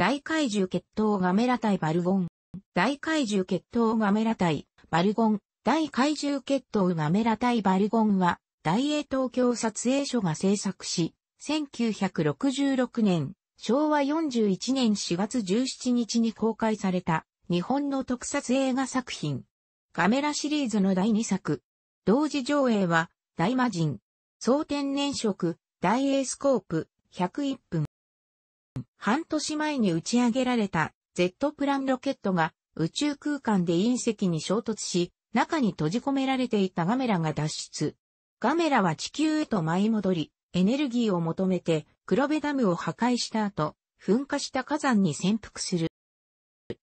大怪獣血統ガメラ対バルゴン。大怪獣血統ガメラ対バルゴン。大怪獣血統ガメラ対バルゴンは、大英東京撮影所が制作し、1966年、昭和41年4月17日に公開された日本の特撮映画作品。ガメラシリーズの第2作。同時上映は、大魔人、総天然色、大英スコープ、101分。半年前に打ち上げられた Z プランロケットが宇宙空間で隕石に衝突し、中に閉じ込められていたガメラが脱出。ガメラは地球へと舞い戻り、エネルギーを求めて黒部ダムを破壊した後、噴火した火山に潜伏する。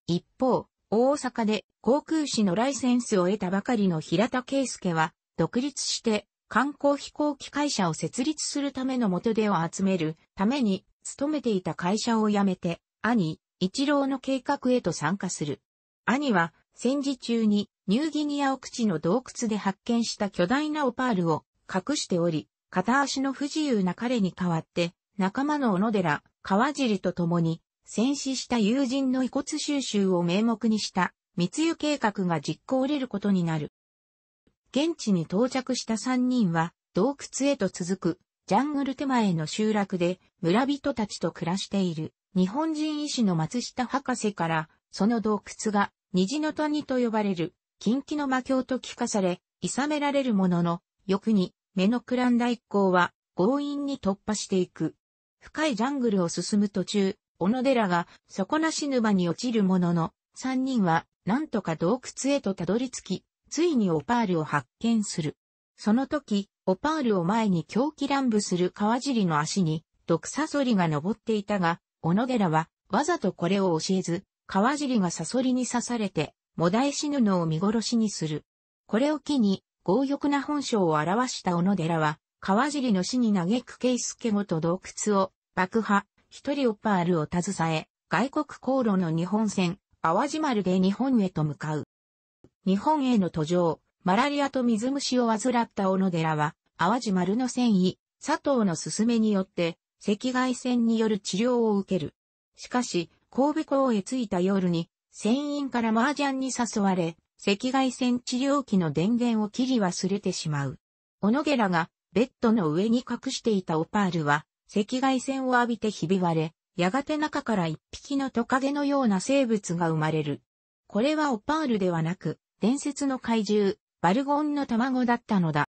一方、大阪で航空士のライセンスを得たばかりの平田圭介は、独立して観光飛行機会社を設立するための元手を集めるために勤めていた会社を辞めて、兄、一郎の計画へと参加する。兄は、戦時中にニューギニア奥地の洞窟で発見した巨大なオパールを隠しており、片足の不自由な彼に代わって、仲間の小野寺、川尻と共に、戦死した友人の遺骨収集を名目にした密輸計画が実行れることになる。現地に到着した3人は、洞窟へと続くジャングル手前の集落で村人たちと暮らしている日本人医師の松下博士から、その洞窟が虹の谷と呼ばれる近畿の魔境と聞かされ、諌められるものの、翌に目のくらんだ一行は強引に突破していく。深いジャングルを進む途中、小野寺が底なし沼に落ちるものの、三人はなんとか洞窟へとたどり着き、ついにオパールを発見する。その時、オパールを前に狂気乱舞する川尻の足に、毒サソリが登っていたが、小野寺は、わざとこれを教えず、川尻がサソリに刺されて、もだえ死ぬのを見殺しにする。これを機に、強欲な本性を表した小野寺は、川尻の死に嘆くケイスケごと洞窟を爆破、一人オパールを携え、外国航路の日本船、淡路丸で日本へと向かう。日本への途上、マラリアと水虫を患った小野寺は、淡路丸の繊維、佐藤の勧めによって、赤外線による治療を受ける。しかし、神戸港へ着いた夜に、船員から麻雀に誘われ、赤外線治療器の電源を切り忘れてしまう。小野寺が、ベッドの上に隠していたオパールは、赤外線を浴びてひび割れ、やがて中から一匹のトカゲのような生物が生まれる。これはオパールではなく、伝説の怪獣、バルゴンの卵だったのだ。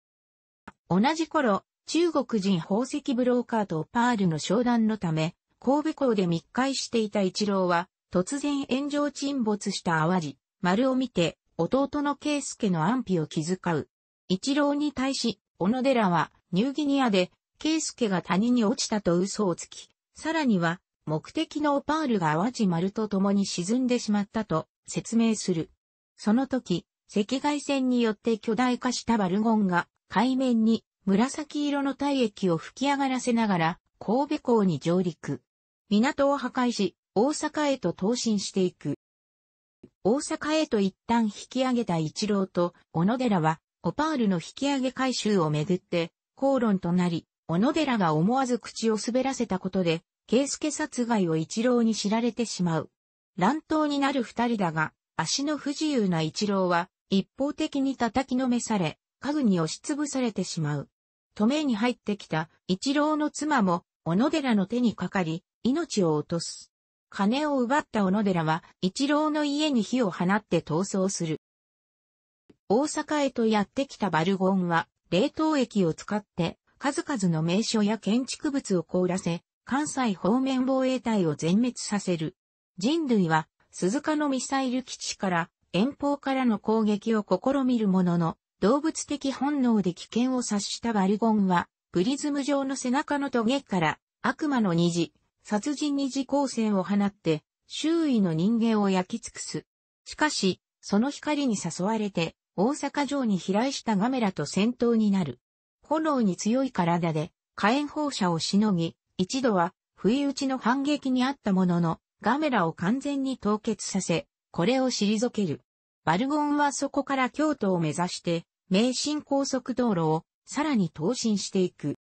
同じ頃、中国人宝石ブローカーとパールの商談のため、神戸港で密会していた一郎は、突然炎上沈没した淡路、丸を見て、弟の圭介の安否を気遣う。一郎に対し、小野寺は、ニューギニアで、圭介が谷に落ちたと嘘をつき、さらには、目的のオパールが淡路丸と共に沈んでしまったと説明する。その時、赤外線によって巨大化したバルゴンが海面に紫色の体液を吹き上がらせながら神戸港に上陸。港を破壊し、大阪へと投進していく。大阪へと一旦引き上げた一郎と小野寺は、オパールの引き上げ回収をめぐって、口論となり、小野寺が思わず口を滑らせたことで、圭介殺害を一郎に知られてしまう。乱闘になる二人だが、足の不自由な一郎は、一方的に叩きのめされ、家具に押しつぶされてしまう。止めに入ってきた一郎の妻も、小野寺の手にかかり、命を落とす。金を奪った小野寺は、一郎の家に火を放って逃走する。大阪へとやってきたバルゴンは、冷凍液を使って、数々の名所や建築物を凍らせ、関西方面防衛隊を全滅させる。人類は、鈴鹿のミサイル基地から遠方からの攻撃を試みるものの、動物的本能で危険を察したバルゴンは、プリズム状の背中のトゲから悪魔の虹、殺人虹光線を放って、周囲の人間を焼き尽くす。しかし、その光に誘われて、大阪城に飛来したガメラと戦闘になる。炎に強い体で、火炎放射をしのぎ、一度は、不意打ちの反撃にあったものの、ガメラを完全に凍結させ、これを退ける。バルゴンはそこから京都を目指して、名神高速道路をさらに投進していく。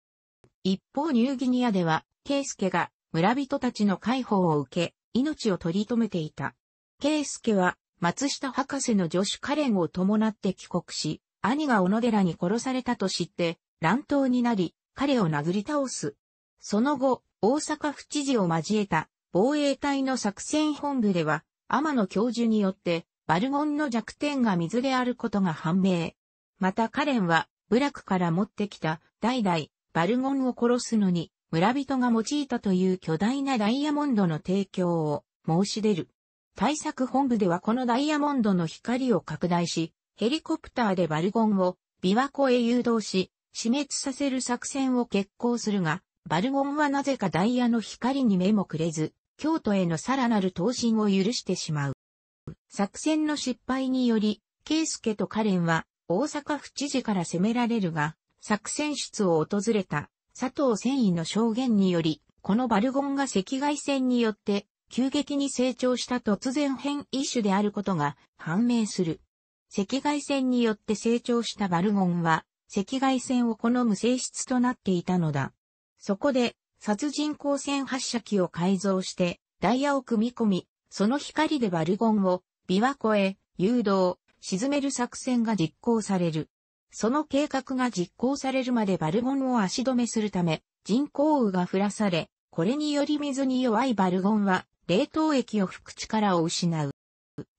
一方ニューギニアでは、ケイスケが村人たちの解放を受け、命を取り留めていた。ケイスケは、松下博士の助手カレンを伴って帰国し、兄が小野寺に殺されたと知って、乱闘になり、彼を殴り倒す。その後、大阪府知事を交えた防衛隊の作戦本部では、天野教授によって、バルゴンの弱点が水であることが判明。またカレンは、部落から持ってきた、代々、バルゴンを殺すのに、村人が用いたという巨大なダイヤモンドの提供を申し出る。対策本部ではこのダイヤモンドの光を拡大し、ヘリコプターでバルゴンを琵琶湖へ誘導し、死滅させる作戦を決行するが、バルゴンはなぜかダイヤの光に目もくれず、京都へのさらなる投進を許してしまう。作戦の失敗により、ケイスケとカレンは大阪府知事から責められるが、作戦室を訪れた佐藤繊維の証言により、このバルゴンが赤外線によって急激に成長した突然変異種であることが判明する。赤外線によって成長したバルゴンは赤外線を好む性質となっていたのだ。そこで殺人光線発射機を改造して、ダイヤを組み込み、その光でバルゴンを、琵琶湖へ、誘導、沈める作戦が実行される。その計画が実行されるまでバルゴンを足止めするため、人工雨が降らされ、これにより水に弱いバルゴンは、冷凍液を吹く力を失う。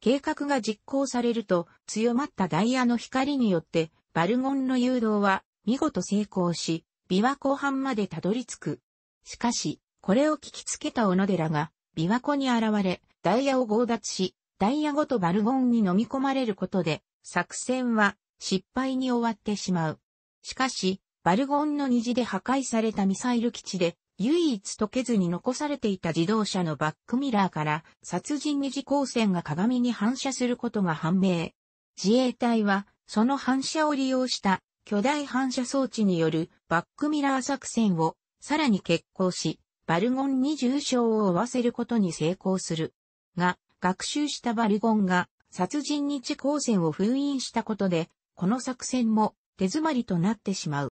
計画が実行されると、強まったダイヤの光によって、バルゴンの誘導は、見事成功し、琵琶湖畔までたどり着く。しかし、これを聞きつけた小野寺が、琵琶湖に現れ、ダイヤを強奪し、ダイヤごとバルゴンに飲み込まれることで、作戦は失敗に終わってしまう。しかし、バルゴンの虹で破壊されたミサイル基地で、唯一溶けずに残されていた自動車のバックミラーから殺人二次光線が鏡に反射することが判明。自衛隊はその反射を利用した巨大反射装置によるバックミラー作戦をさらに決行し、バルゴンに重傷を負わせることに成功する。が、学習したバルゴンが殺人日光線を封印したことで、この作戦も手詰まりとなってしまう。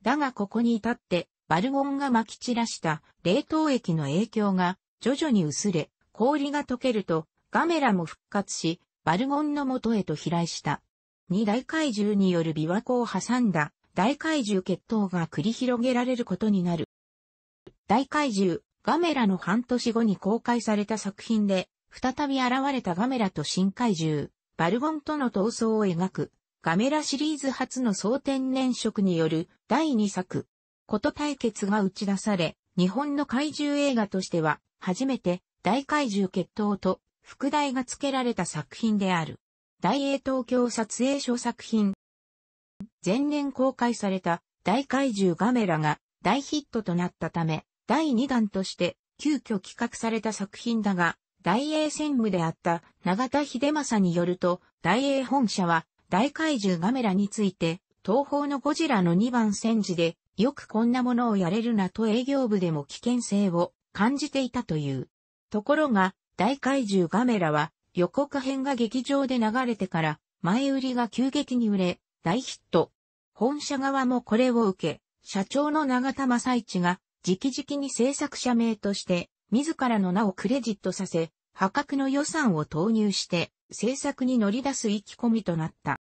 だがここに至って、バルゴンが撒き散らした冷凍液の影響が徐々に薄れ、氷が溶けるとガメラも復活し、バルゴンの元へと飛来した。二大怪獣による琵琶湖を挟んだ大怪獣決闘が繰り広げられることになる。大怪獣、ガメラの半年後に公開された作品で、再び現れたガメラと新怪獣、バルゴンとの闘争を描く、ガメラシリーズ初の総天然色による第2作、こと対決が打ち出され、日本の怪獣映画としては、初めて大怪獣決闘と副題が付けられた作品である。大英東京撮影所作品、前年公開された大怪獣ガメラが大ヒットとなったため、第2弾として急遽企画された作品だが、大英専務であった永田秀政によると、大英本社は大怪獣ガメラについて、東方のゴジラの2番戦時で、よくこんなものをやれるなと営業部でも危険性を感じていたという。ところが、大怪獣ガメラは予告編が劇場で流れてから前売りが急激に売れ、大ヒット。本社側もこれを受け、社長の長田正一が、直々に制作者名として、自らの名をクレジットさせ、破格の予算を投入して、制作に乗り出す意気込みとなった。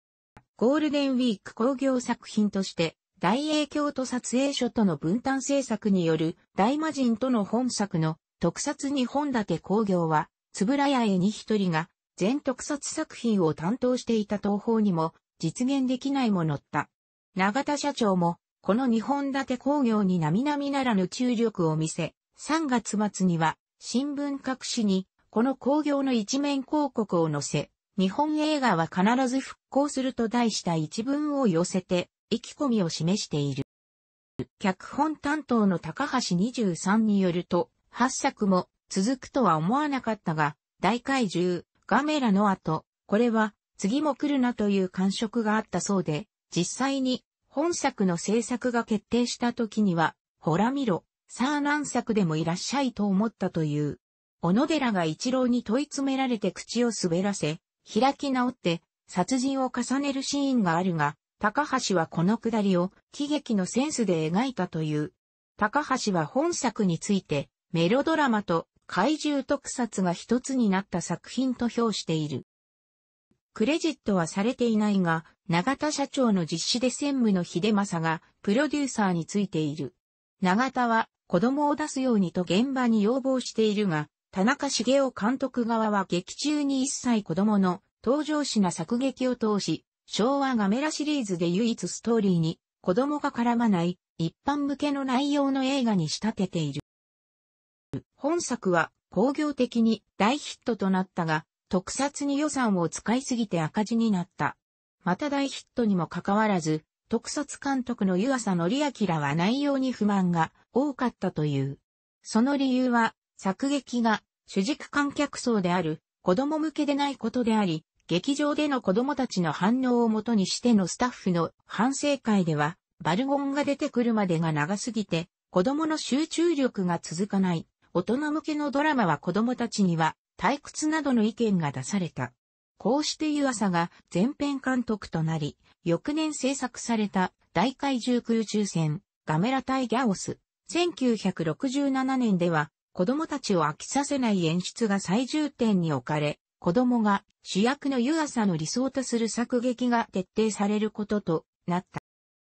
ゴールデンウィーク工業作品として、大英京都撮影所との分担制作による大魔人との本作の特撮日本立工業は、つぶらや絵に一人が全特撮作品を担当していた東宝にも実現できないものった。永田社長も、この日本立て工業に並々ならぬ注力を見せ、3月末には、新聞各紙に、この工業の一面広告を載せ、日本映画は必ず復興すると題した一文を寄せて、意気込みを示している。脚本担当の高橋23によると、8作も続くとは思わなかったが、大怪獣、ガメラの後、これは次も来るなという感触があったそうで、実際に本作の制作が決定した時には、ほら見ろ、さあ何作でもいらっしゃいと思ったという。小野寺が一郎に問い詰められて口を滑らせ、開き直って、殺人を重ねるシーンがあるが、高橋はこのくだりを喜劇のセンスで描いたという。高橋は本作について、メロドラマと怪獣特撮が一つになった作品と評している。クレジットはされていないが、永田社長の実施で専務の秀政がプロデューサーについている。永田は子供を出すようにと現場に要望しているが、田中茂雄監督側は劇中に一切子供の登場しな作劇を通し、昭和ガメラシリーズで唯一ストーリーに子供が絡まない一般向けの内容の映画に仕立てている。本作は工業的に大ヒットとなったが、特撮に予算を使いすぎて赤字になった。また大ヒットにもかかわらず、特撮監督の湯浅則明は内容に不満が多かったという。その理由は、作劇が主軸観客層である子供向けでないことであり、劇場での子供たちの反応をもとにしてのスタッフの反省会では、バルゴンが出てくるまでが長すぎて、子供の集中力が続かない。大人向けのドラマは子供たちには退屈などの意見が出された。こうして湯浅が前編監督となり、翌年制作された大怪獣空中戦、ガメラ対ギャオス、1967年では、子供たちを飽きさせない演出が最重点に置かれ、子供が主役の湯浅の理想とする作劇が徹底されることとなっ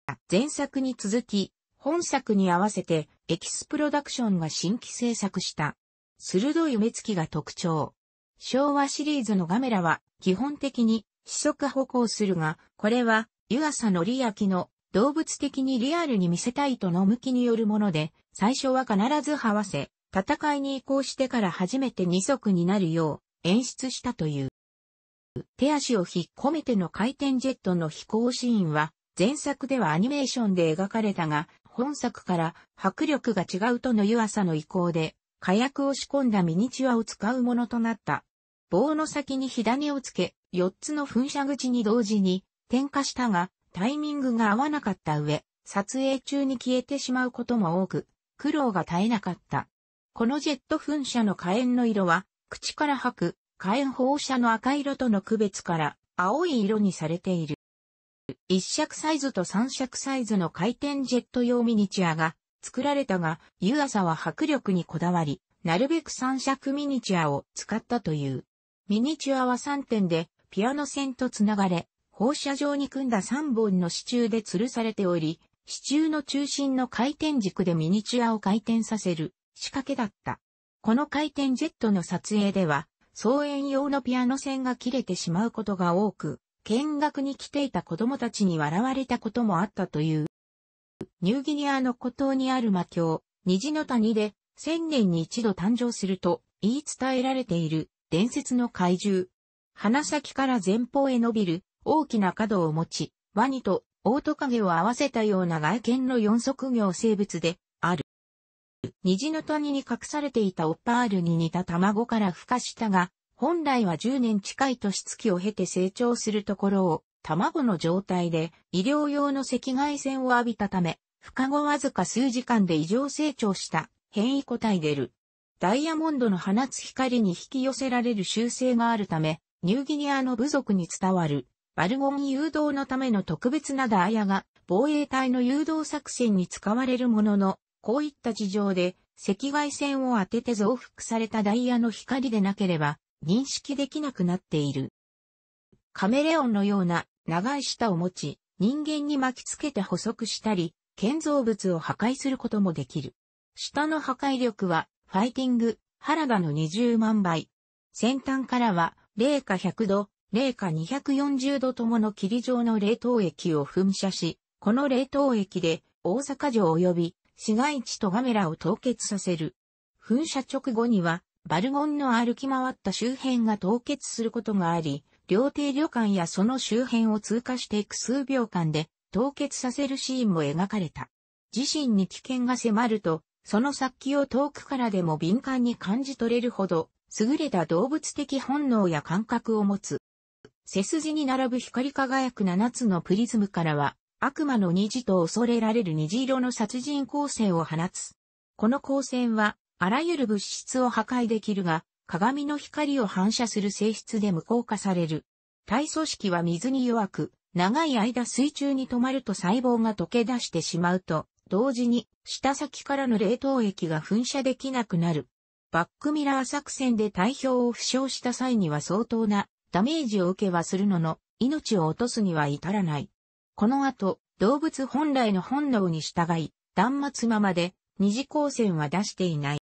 た。前作に続き、本作に合わせてエキスプロダクションが新規制作した鋭い目つきが特徴。昭和シリーズのガメラは基本的に四足歩行するが、これは湯浅のり焼きの動物的にリアルに見せたいとの向きによるもので、最初は必ず這わせ、戦いに移行してから初めて二足になるよう演出したという。手足を引っ込めての回転ジェットの飛行シーンは、前作ではアニメーションで描かれたが、本作から迫力が違うとの湯浅の意向で、火薬を仕込んだミニチュアを使うものとなった。棒の先に火種をつけ、4つの噴射口に同時に点火したが、タイミングが合わなかった上、撮影中に消えてしまうことも多く、苦労が絶えなかった。このジェット噴射の火炎の色は、口から吐く火炎放射の赤色との区別から青い色にされている。一尺サイズと三尺サイズの回転ジェット用ミニチュアが作られたが、湯浅は迫力にこだわり、なるべく三尺ミニチュアを使ったという。ミニチュアは3点で、ピアノ線とつながれ、放射状に組んだ3本の支柱で吊るされており、支柱の中心の回転軸でミニチュアを回転させる仕掛けだった。この回転ジェットの撮影では、操演用のピアノ線が切れてしまうことが多く、見学に来ていた子供たちに笑われたこともあったという。ニューギニアの孤島にある魔境、虹の谷で、千年に一度誕生すると言い伝えられている伝説の怪獣。鼻先から前方へ伸びる大きな角を持ち、ワニとオオトカゲを合わせたような外見の四足業生物である。虹の谷に隠されていたオパールに似た卵から孵化したが、本来は10年近い年月を経て成長するところを卵の状態で医療用の赤外線を浴びたため、孵化後わずか数時間で異常成長した変異個体でる。ダイヤモンドの放つ光に引き寄せられる習性があるため、ニューギニアの部族に伝わるバルゴン誘導のための特別なダイヤが防衛隊の誘導作戦に使われるものの、こういった事情で赤外線を当てて増幅されたダイヤの光でなければ認識できなくなっている。カメレオンのような長い舌を持ち、人間に巻きつけて捕捉したり、建造物を破壊することもできる。舌の破壊力は、ファイティング、原田の20万倍。先端からは、零下100度、零下240度ともの霧状の冷凍液を噴射し、この冷凍液で大阪城及び市街地とガメラを凍結させる。噴射直後には、バルゴンの歩き回った周辺が凍結することがあり、料亭旅館やその周辺を通過していく数秒間で凍結させるシーンも描かれた。自身に危険が迫ると、その殺気を遠くからでも敏感に感じ取れるほど、優れた動物的本能や感覚を持つ。背筋に並ぶ光り輝く7つのプリズムからは、悪魔の虹と恐れられる虹色の殺人光線を放つ。この光線は、あらゆる物質を破壊できるが、鏡の光を反射する性質で無効化される。体組織は水に弱く、長い間水中に止まると細胞が溶け出してしまうと、同時に下先からの冷凍液が噴射できなくなる。バックミラー作戦で体表を負傷した際には相当なダメージを受けはするのの、命を落とすには至らない。この後、動物本来の本能に従い、断末ままで二次光線は出していない。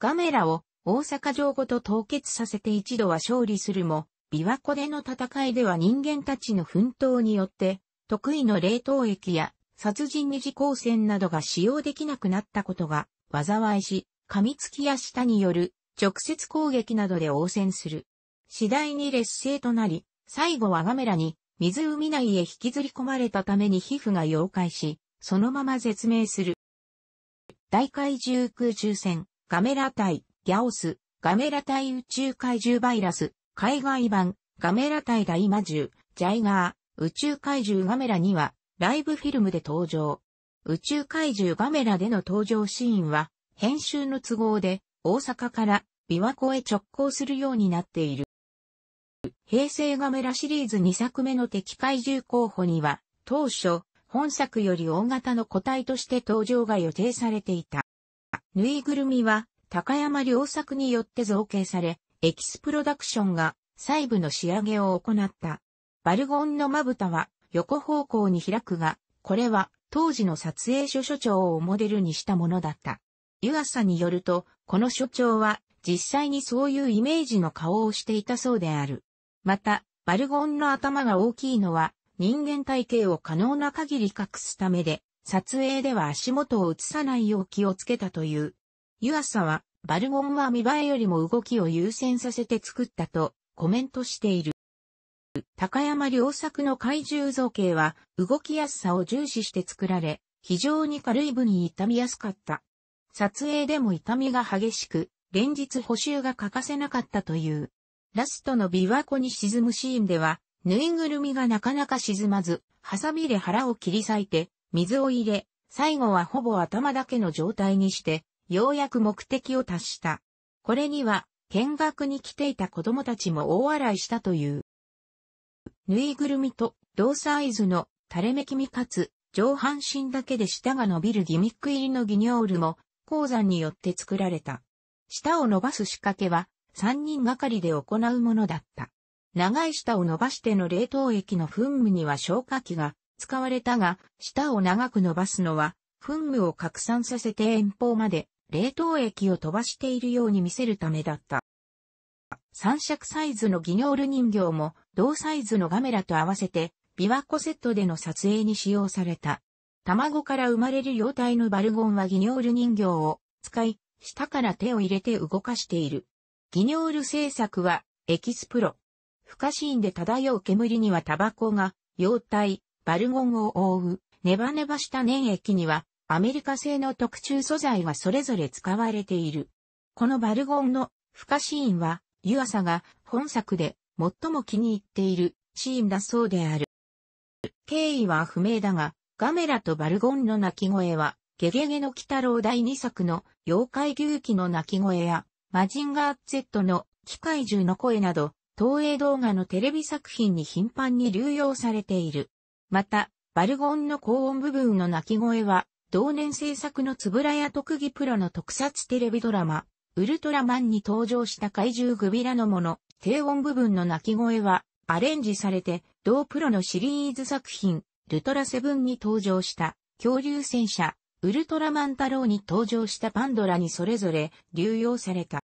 ガメラを大阪城ごと凍結させて一度は勝利するも、琵琶湖での戦いでは人間たちの奮闘によって、得意の冷凍液や殺人二次光線などが使用できなくなったことが、災いし、噛みつきや舌による直接攻撃などで応戦する。次第に劣勢となり、最後はガメラに湖内へ引きずり込まれたために皮膚が溶解し、そのまま絶命する。大海獣空中戦、ガメラ隊。ギャオス、ガメラ対宇宙怪獣バイラス、海外版、ガメラ対大魔獣、ジャイガー、宇宙怪獣ガメラには、ライブフィルムで登場。宇宙怪獣ガメラでの登場シーンは、編集の都合で、大阪から琵琶湖へ直行するようになっている。平成ガメラシリーズ2作目の敵怪獣候補には、当初、本作より大型の個体として登場が予定されていた。ぬいぐるみは、高山良作によって造形され、エキスプロダクションが細部の仕上げを行った。バルゴンのまぶたは横方向に開くが、これは当時の撮影所所長をモデルにしたものだった。湯浅によると、この所長は実際にそういうイメージの顔をしていたそうである。また、バルゴンの頭が大きいのは人間体型を可能な限り隠すためで、撮影では足元を映さないよう気をつけたという湯浅は、バルゴンは見栄えよりも動きを優先させて作ったとコメントしている。高山良作の怪獣造形は動きやすさを重視して作られ、非常に軽い分に痛みやすかった。撮影でも痛みが激しく、連日補修が欠かせなかったという。ラストの琵琶湖に沈むシーンでは、ぬいぐるみがなかなか沈まず、ハサミで腹を切り裂いて、水を入れ、最後はほぼ頭だけの状態にして、ようやく目的を達した。これには、見学に来ていた子供たちも大笑いしたという。ぬいぐるみと同サイズの垂れ目気味かつ上半身だけで舌が伸びるギミック入りのギニョールも鉱山によって作られた。舌を伸ばす仕掛けは3人がかりで行うものだった。長い舌を伸ばしての冷凍液の噴霧には消火器が使われたが、舌を長く伸ばすのは噴霧を拡散させて遠方まで冷凍液を飛ばしているように見せるためだった。三尺サイズのギニョール人形も同サイズのガメラと合わせて琵琶湖セットでの撮影に使用された。卵から生まれる幼体のバルゴンはギニョール人形を使い、下から手を入れて動かしている。ギニョール製作はエキスプロ。不可ーンで漂う煙にはタバコが、幼体、バルゴンを覆う、ネバネバした粘液にはアメリカ製の特注素材はそれぞれ使われている。このバルゴンの不可シーンは、湯浅が本作で最も気に入っているシーンだそうである。経緯は不明だが、ガメラとバルゴンの鳴き声は、ゲゲゲの鬼太郎第2作の妖怪牛鬼の鳴き声や、マジンガー Z の機械獣の声など、東映動画のテレビ作品に頻繁に流用されている。また、バルゴンの高音部分の鳴き声は、同年制作のつぶらや特技プロの特撮テレビドラマ、ウルトラマンに登場した怪獣グビラのもの、低音部分の鳴き声は、アレンジされて、同プロのシリーズ作品、ルトラセブンに登場した、恐竜戦車、ウルトラマン太郎に登場したパンドラにそれぞれ流用された。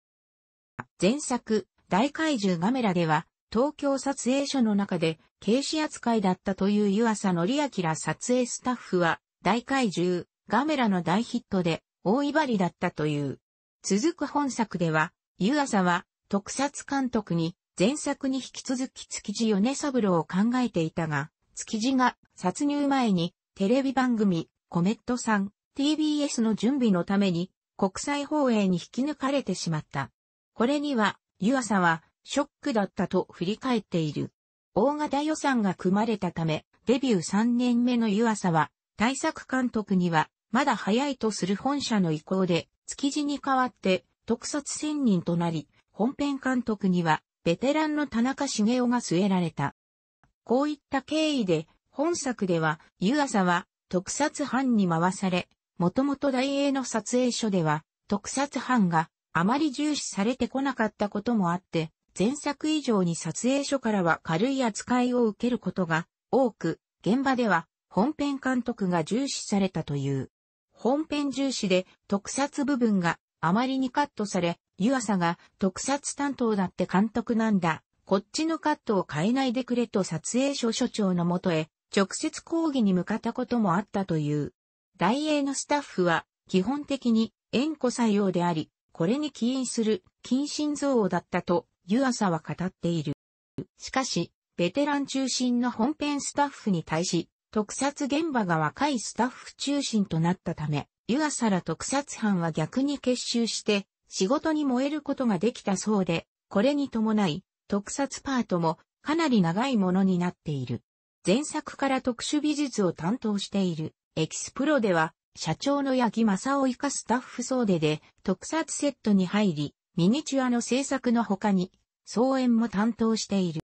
前作、大怪獣ガメラでは、東京撮影所の中で、軽視扱いだったという湯浅則明撮影スタッフは、大怪獣、ガメラの大ヒットで大威張りだったという。続く本作では、湯浅は特撮監督に前作に引き続き築地米三郎を考えていたが、築地が殺入前にテレビ番組コメットさん TBS の準備のために国際放映に引き抜かれてしまった。これには湯浅はショックだったと振り返っている。大型予算が組まれたため、デビュー3年目の湯浅は対策監督には、まだ早いとする本社の意向で、築地に代わって特撮専任となり、本編監督には、ベテランの田中茂雄が据えられた。こういった経緯で、本作では、湯浅は特撮班に回され、もともと大英の撮影所では、特撮班があまり重視されてこなかったこともあって、前作以上に撮影所からは軽い扱いを受けることが多く、現場では本編監督が重視されたという。本編重視で特撮部分があまりにカットされ、湯浅が特撮担当だって監督なんだ。こっちのカットを変えないでくれと撮影所所長のもとへ直接抗議に向かったこともあったという。大英のスタッフは基本的に縁故採用であり、これに起因する近親憎悪だったと湯浅は語っている。しかし、ベテラン中心の本編スタッフに対し、特撮現場が若いスタッフ中心となったため、湯浅ら特撮班は逆に結集して仕事に燃えることができたそうで、これに伴い特撮パートもかなり長いものになっている。前作から特殊美術を担当しているエキスプロでは社長の八木正夫かすスタッフ総出で特撮セットに入り、ミニチュアの制作の他に、総演も担当している。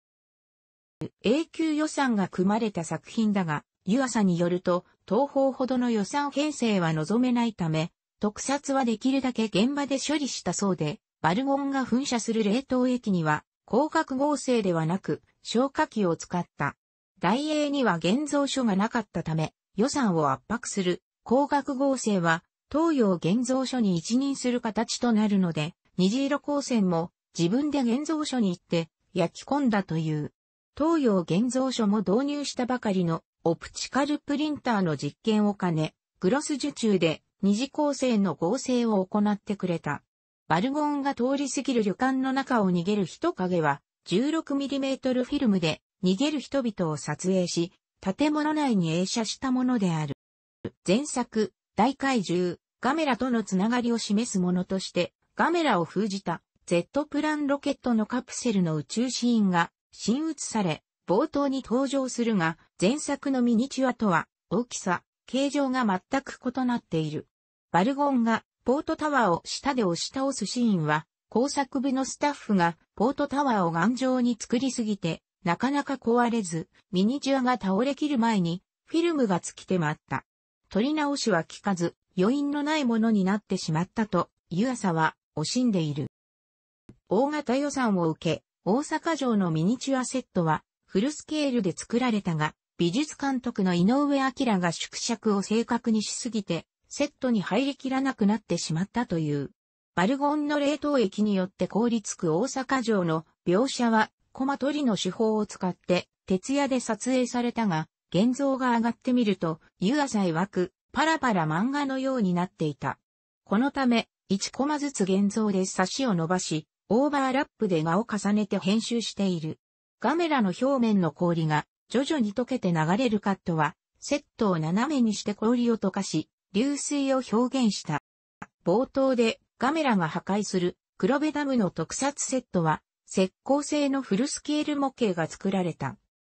永久予算が組まれた作品だが、湯浅によると、東方ほどの予算編成は望めないため、特撮はできるだけ現場で処理したそうで、バルゴンが噴射する冷凍液には、光学合成ではなく、消火器を使った。大英には現像所がなかったため、予算を圧迫する光学合成は、東洋現像所に一任する形となるので、虹色光線も自分で現像所に行って焼き込んだという。東洋現像所も導入したばかりのオプチカルプリンターの実験を兼ね、グロス受注で二次構成の合成を行ってくれた。バルゴンが通り過ぎる旅館の中を逃げる人影は 16mm フィルムで逃げる人々を撮影し、建物内に映写したものである。前作、大怪獣、ガメラとのつながりを示すものとして、ガメラを封じた Z プランロケットのカプセルの宇宙シーンが新映され、冒頭に登場するが、前作のミニチュアとは、大きさ、形状が全く異なっている。バルゴンがポートタワーを下で押し倒すシーンは、工作部のスタッフがポートタワーを頑丈に作りすぎて、なかなか壊れず、ミニチュアが倒れきる前に、フィルムが尽きてまった。取り直しは効かず、余韻のないものになってしまったと、湯浅は惜しんでいる。大型予算を受け、大阪城のミニチュアセットは、フルスケールで作られたが、美術監督の井上明が縮尺を正確にしすぎて、セットに入りきらなくなってしまったという。バルゴンの冷凍液によって凍りつく大阪城の描写は、コマ取りの手法を使って、徹夜で撮影されたが、現像が上がってみると、湯浅曰く、パラパラ漫画のようになっていた。このため、1コマずつ現像で差しを伸ばし、オーバーラップで画を重ねて編集している。ガメラの表面の氷が徐々に溶けて流れるカットは、セットを斜めにして氷を溶かし、流水を表現した。冒頭でガメラが破壊する黒部ダムの特撮セットは、石膏製のフルスケール模型が作られた。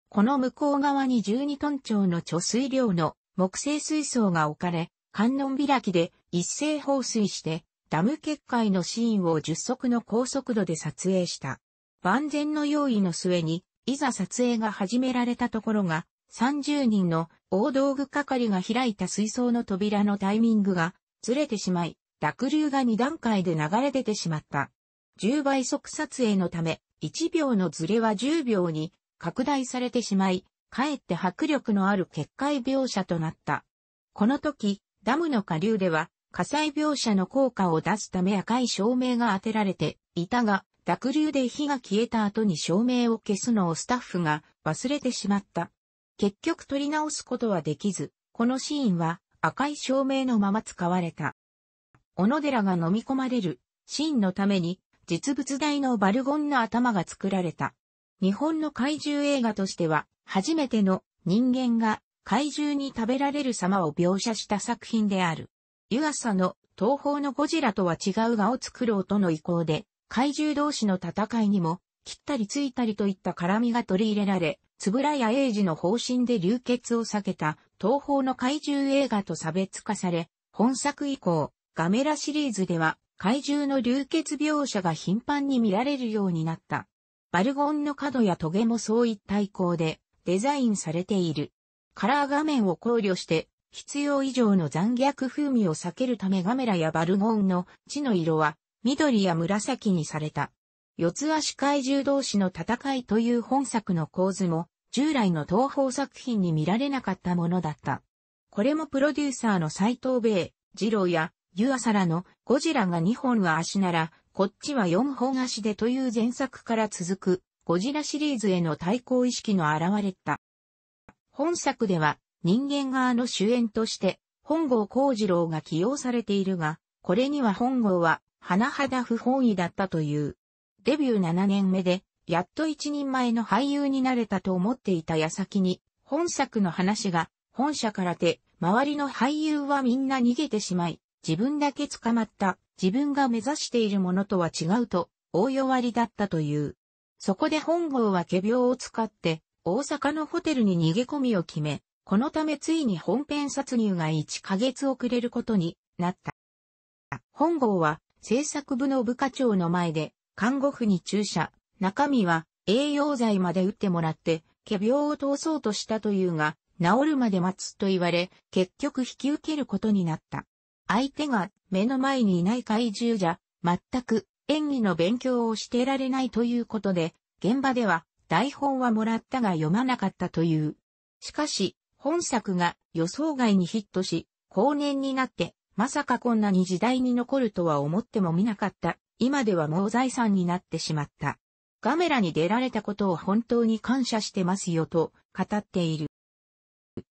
この向こう側に12トン超の貯水量の木製水槽が置かれ、観音開きで一斉放水して、ダム決壊のシーンを10速の高速度で撮影した。万全の用意の末に、いざ撮影が始められたところが、30人の大道具係が開いた水槽の扉のタイミングがずれてしまい、濁流が2段階で流れ出てしまった。10倍速撮影のため、1秒のずれは10秒に拡大されてしまい、かえって迫力のある結界描写となった。この時、ダムの下流では火災描写の効果を出すため赤い照明が当てられていたが、濁流で火が消えた後に照明を消すのをスタッフが忘れてしまった。結局撮り直すことはできず、このシーンは赤い照明のまま使われた。小野寺が飲み込まれるシーンのために実物大のバルゴンの頭が作られた。日本の怪獣映画としては初めての人間が怪獣に食べられる様を描写した作品である。湯浅の東方のゴジラとは違う画を作ろうとの意向で怪獣同士の戦いにも、切ったりついたりといった絡みが取り入れられ、つぶらや英二の方針で流血を避けた東方の怪獣映画と差別化され、本作以降、ガメラシリーズでは怪獣の流血描写が頻繁に見られるようになった。バルゴンの角やトゲもそういった意向でデザインされている。カラー画面を考慮して必要以上の残虐風味を避けるためガメラやバルゴンの地の色は緑や紫にされた。四つ足怪獣同士の戦いという本作の構図も、従来の東宝作品に見られなかったものだった。これもプロデューサーの斎藤米、二郎や、湯浅らのゴジラが2本は足なら、こっちは4本足でという前作から続く、ゴジラシリーズへの対抗意識の現れた。本作では、人間側の主演として、本郷幸次郎が起用されているが、これには本郷は花肌不本意だったという。デビュー7年目で、やっと一人前の俳優になれたと思っていた矢先に、本作の話が本社からて、周りの俳優はみんな逃げてしまい、自分だけ捕まった、自分が目指しているものとは違うと、大弱りだったという。そこで本郷は仮病を使って、大阪のホテルに逃げ込みを決め、このためついに本編殺入が1ヶ月遅れることになった。本郷は制作部の部課長の前で、看護婦に注射、中身は栄養剤まで打ってもらって、仮病を通そうとしたというが、治るまで待つと言われ、結局引き受けることになった。相手が目の前にいない怪獣じゃ、全く演技の勉強をしてられないということで、現場では台本はもらったが読まなかったという。しかし、本作が予想外にヒットし、後年になってまさかこんなに時代に残るとは思ってもみなかった。今ではもう財産になってしまった。ガメラに出られたことを本当に感謝してますよと語っている。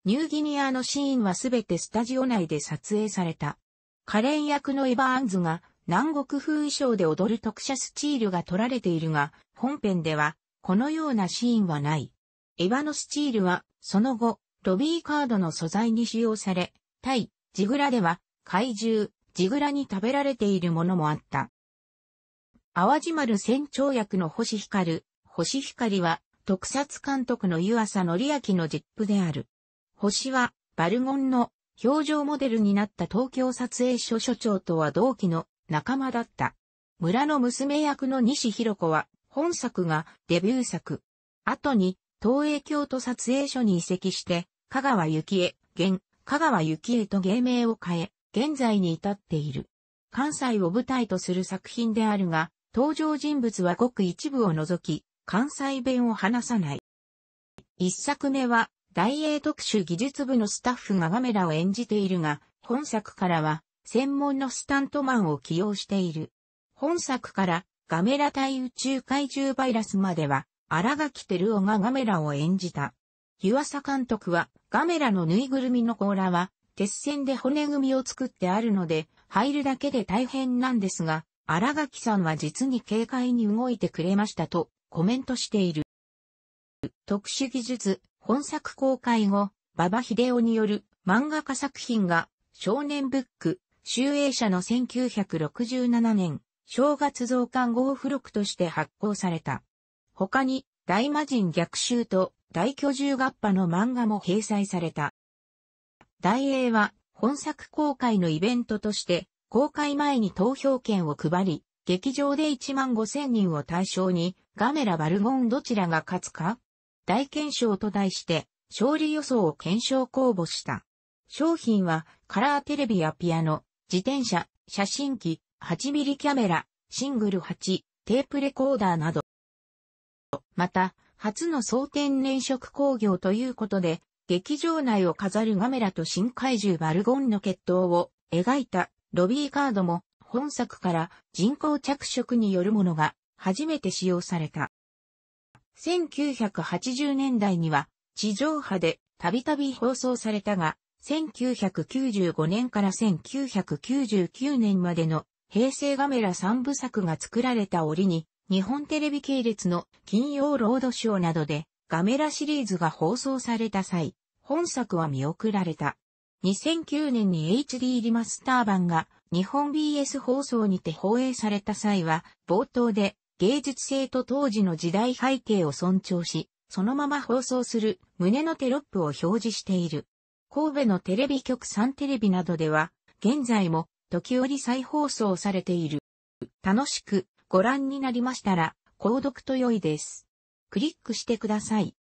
ニューギニアのシーンはすべてスタジオ内で撮影された。カレン役のエヴァアンズが南国風衣装で踊る特写スチールが撮られているが、本編ではこのようなシーンはない。エヴァのスチールはその後、ロビーカードの素材に使用され、対ジグラでは怪獣、ジグラに食べられているものもあった。淡路丸船長役の星光、星光は特撮監督の湯浅則明の実父である。星はバルゴンの表情モデルになった東京撮影所所長とは同期の仲間だった。村の娘役の西広子は本作がデビュー作。後に東映京都撮影所に移籍して、香川幸恵、現、香川幸恵と芸名を変え、現在に至っている。関西を舞台とする作品であるが、登場人物はごく一部を除き、関西弁を話さない。一作目は、大英特殊技術部のスタッフがガメラを演じているが、本作からは、専門のスタントマンを起用している。本作から、ガメラ対宇宙怪獣バイラスまでは、荒垣照夫がガメラを演じた。湯浅監督は、ガメラのぬいぐるみの甲羅は、鉄線で骨組みを作ってあるので、入るだけで大変なんですが、荒垣さんは実に軽快に動いてくれましたとコメントしている。特殊技術、本作公開後、馬場秀夫による漫画家作品が少年ブック、集英社の1967年、正月増刊号付録として発行された。他に、大魔人逆襲と大巨獣合派の漫画も掲載された。大英は本作公開のイベントとして公開前に投票券を配り、劇場で1万5千人を対象にガメラ・バルゴンどちらが勝つか大検証と題して勝利予想を検証公募した。商品はカラーテレビやピアノ、自転車、写真機、8ミリキャメラ、シングル8、テープレコーダーなど。また、初の総天然色工業ということで、劇場内を飾るガメラと新怪獣バルゴンの決闘を描いたロビーカードも本作から人工着色によるものが初めて使用された。1980年代には地上波でたびたび放送されたが、1995年から1999年までの平成ガメラ3部作が作られた折に、日本テレビ系列の金曜ロードショーなどでガメラシリーズが放送された際、本作は見送られた。2009年に HD リマスター版が日本 BS 放送にて放映された際は、冒頭で芸術性と当時の時代背景を尊重し、そのまま放送する胸のテロップを表示している。神戸のテレビ局3テレビなどでは、現在も時折再放送されている。楽しくご覧になりましたら、購読と良いです。クリックしてください。